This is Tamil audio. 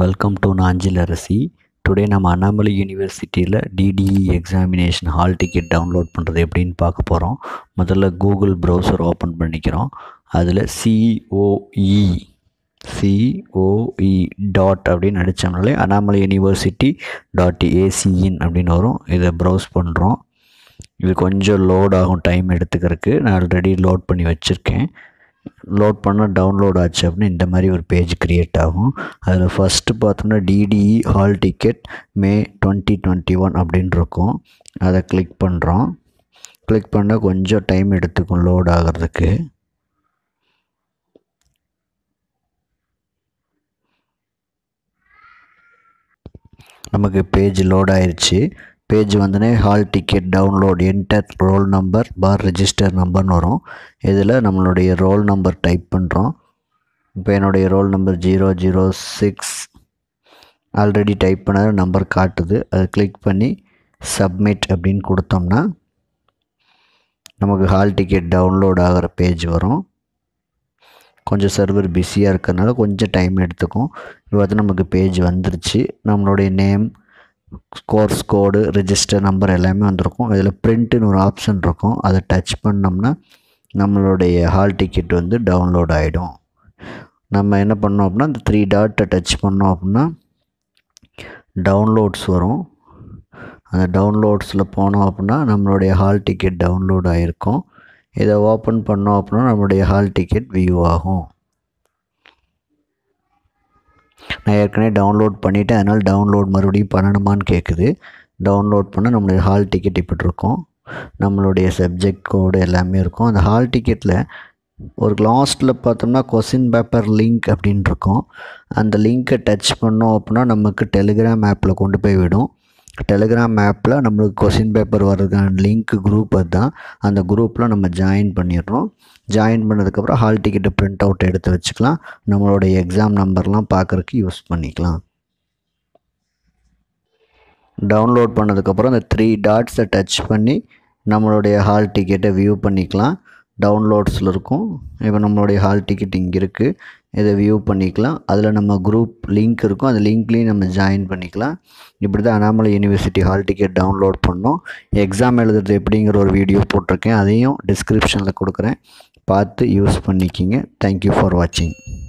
welcome to Nanjil Arasi today நம்ம அண்ணாமலை யூனிவர்சிட்டியில் DDE examination hall ticket download பண்ணுறது எப்படின்னு பார்க்க போகிறோம் முதல்ல கூகுள் ப்ரௌசர் ஓப்பன் பண்ணிக்கிறோம் அதில் சிஓஇ சிஓஇ டாட் அப்படின்னு நடித்தோம்னாலே அண்ணாமலை யூனிவர்சிட்டி டாட் ஏசிஇன் அப்படின்னு வரும் இதை ப்ரௌஸ் பண்ணுறோம் இது கொஞ்சம் லோட் ஆகும் டைம் எடுத்துக்கிறதுக்கு நான் ஆல்ரெடி லோட் பண்ணி வச்சுருக்கேன் லோட் பண்ணால் டவுன்லோட் ஆச்சு அப்படின்னு இந்த மாதிரி ஒரு பேஜ் க்ரியேட் ஆகும் அதில் ஃபஸ்ட்டு பார்த்தோம்னா DDE hall ticket May twenty twenty one அப்படின்னு இருக்கும் அதை கிளிக் பண்ணுறோம் கிளிக் பண்ணால் கொஞ்சம் டைம் எடுத்துக்கும் லோட் ஆகிறதுக்கு நமக்கு பேஜ் லோட் ஆயிடுச்சு பேஜ் வந்துனே hall ticket download enter roll number for register நம்பர்னு வரும் இதில் நம்மளுடைய ரோல் நம்பர் டைப் பண்ணுறோம் இப்போ என்னுடைய roll number zero zero six already type பண்ண நம்பர் காட்டுது அதை கிளிக் பண்ணி சப்மிட் அப்படின்னு கொடுத்தோம்னா நமக்கு ஹால் டிக்கெட் டவுன்லோட் ஆகிற பேஜ் வரும் கொஞ்சம் சர்வர் பிஸியாக இருக்கிறதுனால கொஞ்சம் டைம் எடுத்துக்கும் இப்போ வந்து நமக்கு பேஜ் வந்துருச்சு நம்மளுடைய name course code register number எல்லாமே வந்திருக்கும் இதில் பிரிண்ட்டுன்னு ஒரு ஆப்ஷன் இருக்கும் அதை டச் பண்ணோம்னா நம்மளுடைய ஹால் டிக்கெட் வந்து டவுன்லோட் ஆகிடும் நம்ம என்ன பண்ணோம் அப்படின்னா இந்த த்ரீ டாட்டை டச் பண்ணோம் அப்படின்னா டவுன்லோட்ஸ் வரும் அந்த டவுன்லோட்ஸில் போனோம் அப்படின்னா நம்மளுடைய ஹால் டிக்கெட் டவுன்லோட் ஆகிருக்கும் இதை ஓப்பன் பண்ணோம் அப்படின்னா நம்மளுடைய ஹால் டிக்கெட் வியூ ஆகும் நான் ஏற்கனவே டவுன்லோட் பண்ணிவிட்டேன் அதனால் டவுன்லோட் மறுபடியும் பண்ணணுமான்னு கேட்குது டவுன்லோட் பண்ணால் நம்மளுடைய ஹால் டிக்கெட் இப்படி இருக்கும் நம்மளுடைய சப்ஜெக்ட் கோடு எல்லாமே இருக்கும் அந்த ஹால் டிக்கெட்டில் ஒரு லாஸ்ட்டில் பார்த்தோம்னா கொஸ்டின் பேப்பர் லிங்க் அப்படின்னு இருக்கும் அந்த லிங்க்கை டச் பண்ணோம் அப்படின்னா நமக்கு டெலிகிராம் ஆப்பில் கொண்டு போய் விடும் டெலிகிராம் ஆப்பில் நம்மளுக்கு கொஷின் பேப்பர் வர்றதுக்கான லிங்க் குரூப் அதுதான் அந்த குரூப்பில் நம்ம ஜாயின் பண்ணிடுறோம் ஜாயின் பண்ணதுக்கப்புறம் ஹால் டிக்கெட்டு ப்ரிண்ட் அவுட் எடுத்து வச்சுக்கலாம் நம்மளுடைய எக்ஸாம் நம்பர்லாம் பார்க்குறக்கு யூஸ் பண்ணிக்கலாம் டவுன்லோட் பண்ணதுக்கப்புறம் அந்த த்ரீ டாட்ஸை டச் பண்ணி நம்மளுடைய ஹால் டிக்கெட்டை வியூ பண்ணிக்கலாம் டவுன்லோட்ஸில் இருக்கும் இப்போ நம்மளுடைய ஹால் டிக்கெட் இங்கே இருக்குது இதை வியூ பண்ணிக்கலாம் அதில் நம்ம குரூப் லிங்க் இருக்கும் அந்த லிங்க்லேயும் நம்ம ஜாயின் பண்ணிக்கலாம் இப்படி தான் Annamalai university hall ticket download பண்ணோம் எக்ஸாம் எழுதுறது எப்படிங்கிற ஒரு வீடியோ போட்டிருக்கேன் அதையும் டிஸ்கிரிப்ஷனில் கொடுக்குறேன் பார்த்து யூஸ் பண்ணிக்கிங்க தேங்க்யூ ஃபார் வாட்சிங்